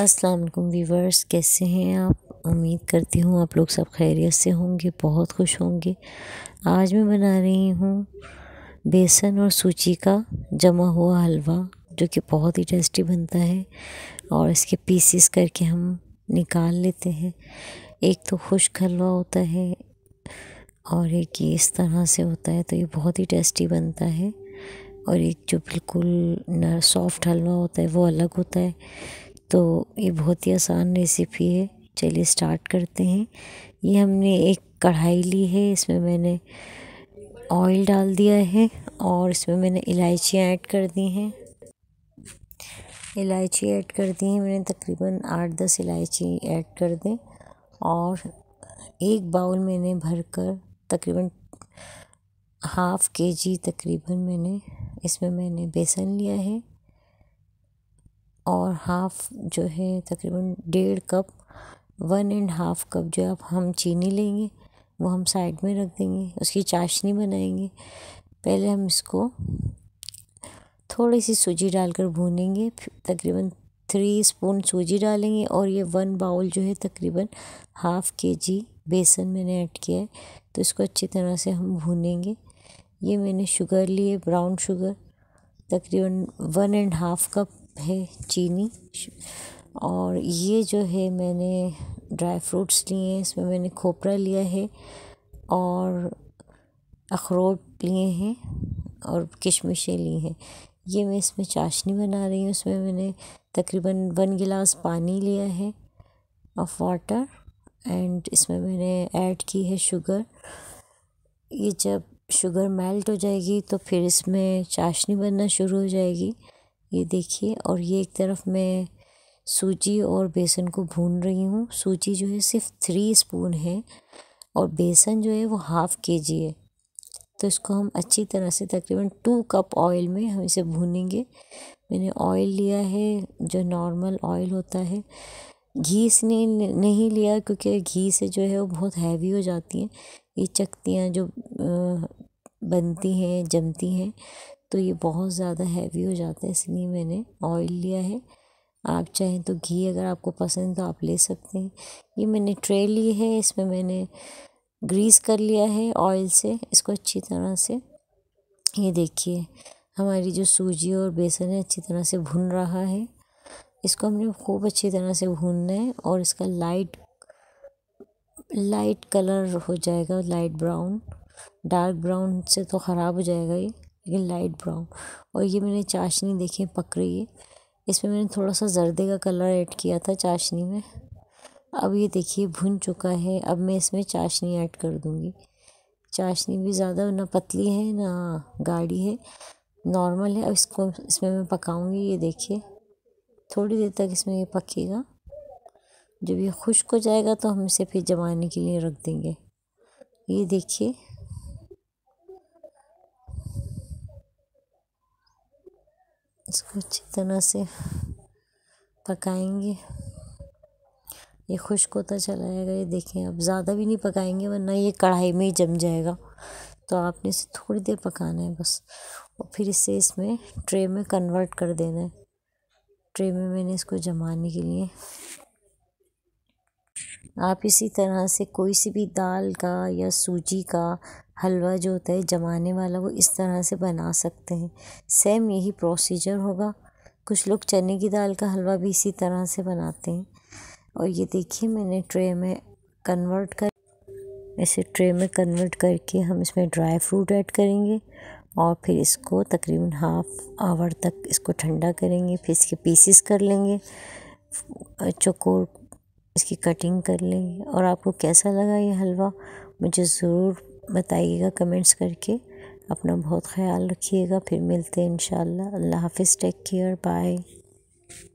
अस्सलाम वालेकुम वीवर्स कैसे हैं आप उम्मीद करती हूँ आप लोग सब खैरियत से होंगे बहुत खुश होंगे आज मैं बना रही हूँ बेसन और सूजी का जमा हुआ हलवा जो कि बहुत ही टेस्टी बनता है और इसके पीसीस करके हम निकाल लेते हैं एक तो खुश्क हलवा होता है और एक ये इस तरह से होता है तो ये बहुत ही टेस्टी बनता है और एक जो बिल्कुल सॉफ्ट हलवा होता है वो अलग होता है तो ये बहुत ही आसान रेसिपी है चलिए स्टार्ट करते हैं ये हमने एक कढ़ाई ली है इसमें मैंने ऑयल डाल दिया है और इसमें मैंने इलायचियाँ ऐड कर दी हैं इलायची ऐड कर दी है मैंने तकरीबन आठ दस इलायची ऐड कर दें और एक बाउल मैंने भर कर तकरीबन हाफ़ के जी तकरीबन मैंने इसमें मैंने बेसन लिया है और हाफ़ जो है तकरीबन डेढ़ cup one and half cup जो है हम चीनी लेंगे वो हम साइड में रख देंगे उसकी चाशनी बनाएंगे पहले हम इसको थोड़ी सी सूजी डालकर भूनेंगे तकरीबन थ्री स्पून सूजी डालेंगे और ये वन बाउल जो है तकरीबन हाफ़ के जी बेसन मैंने ऐड किया है तो इसको अच्छी तरह से हम भूनेंगे ये मैंने शुगर लिए ब्राउन शुगर तकरीबन वन एंड हाफ़ कप है चीनी और ये जो है मैंने ड्राई फ्रूट्स लिए हैं इसमें मैंने खोपरा लिया है और अखरोट लिए हैं और किशमिशें ली हैं ये मैं इसमें चाशनी बना रही हूँ इसमें मैंने तकरीबन वन गिलास पानी लिया है ऑफ वाटर एंड इसमें मैंने ऐड की है शुगर ये जब शुगर मेल्ट हो जाएगी तो फिर इसमें चाशनी बनना शुरू हो जाएगी ये देखिए और ये एक तरफ मैं सूजी और बेसन को भून रही हूँ सूजी जो है सिर्फ थ्री स्पून है और बेसन जो है वो हाफ़ के जी है तो इसको हम अच्छी तरह से तकरीबन टू कप ऑयल में हम इसे भूनेंगे मैंने ऑयल लिया है जो नॉर्मल ऑयल होता है घी इसने नहीं लिया क्योंकि घी से जो है वो बहुत हैवी हो जाती हैं ये चकतियाँ जो बनती हैं जमती हैं तो ये बहुत ज़्यादा हैवी हो जाता है इसलिए मैंने ऑयल लिया है आप चाहें तो घी अगर आपको पसंद तो आप ले सकते हैं ये मैंने ट्रे ली है इसमें मैंने ग्रीस कर लिया है ऑयल से इसको अच्छी तरह से ये देखिए हमारी जो सूजी और बेसन है अच्छी तरह से भुन रहा है इसको हमने खूब अच्छी तरह से भूनना है और इसका लाइट लाइट कलर हो जाएगा लाइट ब्राउन डार्क ब्राउन से तो ख़राब हो जाएगा ये लेकिन लाइट ब्राउन और ये मैंने चाशनी है पक रही है इसमें मैंने थोड़ा सा जर्दे का कलर ऐड किया था चाशनी में अब ये देखिए भुन चुका है अब मैं इसमें चाशनी ऐड कर दूँगी चाशनी भी ज़्यादा ना पतली है ना गाढ़ी है नॉर्मल है अब इसको इसमें मैं पकाऊँगी ये देखिए थोड़ी देर तक इसमें ये पकेगा जब ये खुश्क हो जाएगा तो हम इसे फिर जमाने के लिए रख देंगे ये देखिए इसको अच्छी तरह से पकाएंगे ये खुश्क होता चला जाएगा ये देखें आप ज़्यादा भी नहीं पकाएंगे वरना ये कढ़ाई में ही जम जाएगा तो आपने इसे थोड़ी देर पकाना है बस और फिर इसे इसमें ट्रे में कन्वर्ट कर देना है ट्रे में मैंने इसको जमाने के लिए आप इसी तरह से कोई सी भी दाल का या सूजी का हलवा जो होता है जमाने वाला वो इस तरह से बना सकते हैं सेम यही प्रोसीजर होगा कुछ लोग चने की दाल का हलवा भी इसी तरह से बनाते हैं और ये देखिए मैंने ट्रे में कन्वर्ट कर ऐसे ट्रे में कन्वर्ट करके हम इसमें ड्राई फ्रूट ऐड करेंगे और फिर इसको तकरीबन हाफ आवर तक इसको ठंडा करेंगे फिर इसके पीसीस कर लेंगे चकोर इसकी कटिंग कर लेंगे और आपको कैसा लगा ये हलवा मुझे ज़रूर बताइएगा कमेंट्स करके अपना बहुत ख्याल रखिएगा फिर मिलते हैं इन अल्लाह हाफिज़ टेक केयर बाय